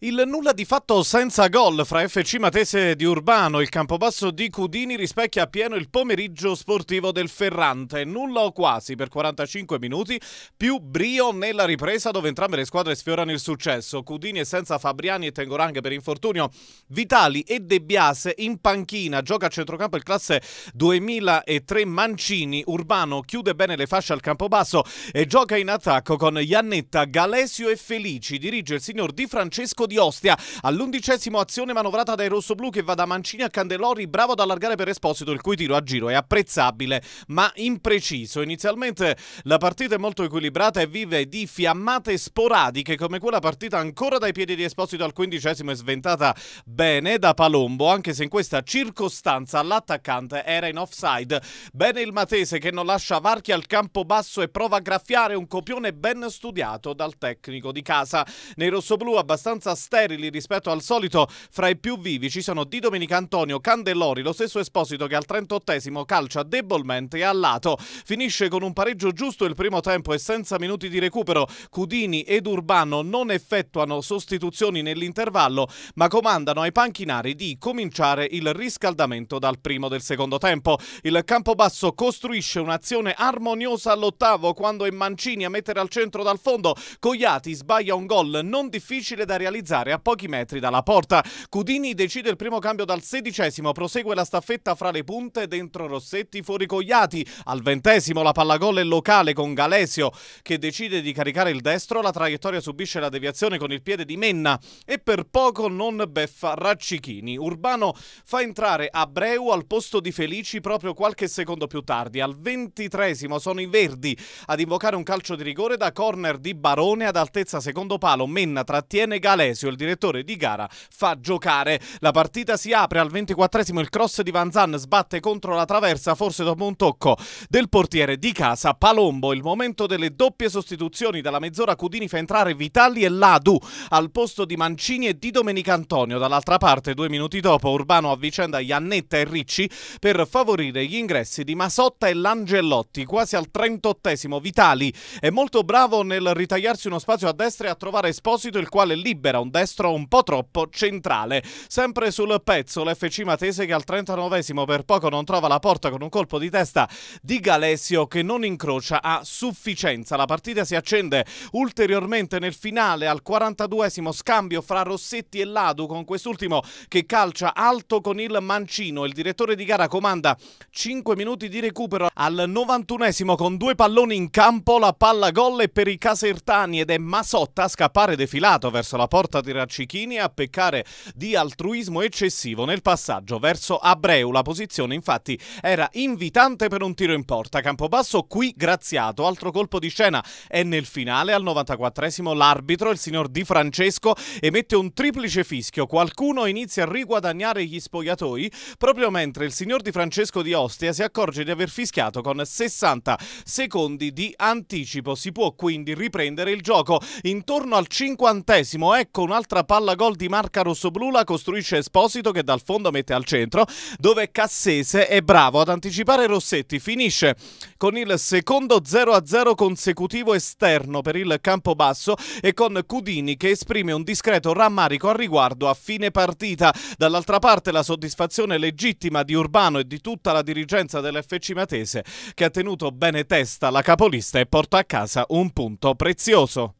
Il nulla di fatto senza gol fra FC Matese di Urbano il Campobasso di Cudini rispecchia appieno il pomeriggio sportivo del Ferrante. Nulla o quasi per 45 minuti, più brio nella ripresa dove entrambe le squadre sfiorano il successo. Cudini è senza Fabriani e Tengorang per infortunio. Vitali e De Biase in panchina. Gioca a centrocampo il classe 2003 Mancini. Urbano chiude bene le fasce al Campobasso e gioca in attacco con Iannetta, Galesio e Felici. Dirige il signor Di Francesco di Ostia. All'undicesimo azione manovrata dai rossoblù che va da Mancini a Candelori, bravo ad allargare per Esposito, il cui tiro a giro è apprezzabile ma impreciso. Inizialmente la partita è molto equilibrata e vive di fiammate sporadiche come quella partita ancora dai piedi di Esposito al quindicesimo e sventata bene da Palombo, anche se in questa circostanza l'attaccante era in offside. Bene il Matese che non lascia varchi al campo basso e prova a graffiare un copione ben studiato dal tecnico di casa. Nei rossoblù abbastanza sterili rispetto al solito, fra i più vivi ci sono Di Domenica Antonio, Candellori, lo stesso Esposito che al 38 calcia debolmente a lato. Finisce con un pareggio giusto il primo tempo e senza minuti di recupero. Cudini ed Urbano non effettuano sostituzioni nell'intervallo, ma comandano ai panchinari di cominciare il riscaldamento dal primo del secondo tempo. Il Campobasso costruisce un'azione armoniosa all'ottavo quando è Mancini a mettere al centro dal fondo. Cogliati sbaglia un gol non difficile da realizzare realizzare a pochi metri dalla porta. Cudini decide il primo cambio dal sedicesimo, prosegue la staffetta fra le punte dentro Rossetti fuori Cogliati. Al ventesimo la pallagol è locale con Galesio che decide di caricare il destro, la traiettoria subisce la deviazione con il piede di Menna e per poco non beffa Raccichini. Urbano fa entrare Abreu al posto di Felici proprio qualche secondo più tardi. Al ventitresimo sono i Verdi ad invocare un calcio di rigore da corner di Barone ad altezza secondo palo. Menna trattiene Galesio il direttore di gara fa giocare. La partita si apre al 24esimo, il cross di Van Zan sbatte contro la traversa, forse dopo un tocco del portiere di casa Palombo. Il momento delle doppie sostituzioni dalla mezz'ora Cudini fa entrare Vitali e Ladu al posto di Mancini e di Domenica Antonio. Dall'altra parte, due minuti dopo, Urbano avvicenda Iannetta e Ricci per favorire gli ingressi di Masotta e Langellotti. Quasi al 38esimo Vitali è molto bravo nel ritagliarsi uno spazio a destra e a trovare Esposito, il quale libera un un destro un po' troppo centrale. Sempre sul pezzo l'FC Matese che al 39 per poco non trova la porta con un colpo di testa di Galesio che non incrocia a sufficienza. La partita si accende ulteriormente nel finale al 42 scambio fra Rossetti e Ladu con quest'ultimo che calcia alto con il mancino. Il direttore di gara comanda 5 minuti di recupero al 91 con due palloni in campo, la palla gol è per i casertani ed è Masotta a scappare defilato verso la porta volta Tiracicchini a peccare di altruismo eccessivo nel passaggio verso Abreu. La posizione infatti era invitante per un tiro in porta. Campobasso qui graziato, altro colpo di scena è nel finale al 94esimo l'arbitro, il signor Di Francesco, emette un triplice fischio. Qualcuno inizia a riguadagnare gli spogliatoi proprio mentre il signor Di Francesco di Ostia si accorge di aver fischiato con 60 secondi di anticipo. Si può quindi riprendere il gioco intorno al cinquantesimo. Ecco Ecco un'altra palla gol di marca rossoblù, la costruisce Esposito che dal fondo mette al centro, dove Cassese è bravo ad anticipare Rossetti. Finisce con il secondo 0-0 consecutivo esterno per il Campobasso e con Cudini che esprime un discreto rammarico al riguardo a fine partita. Dall'altra parte la soddisfazione legittima di Urbano e di tutta la dirigenza dell'FC Matese che ha tenuto bene testa la capolista e porta a casa un punto prezioso.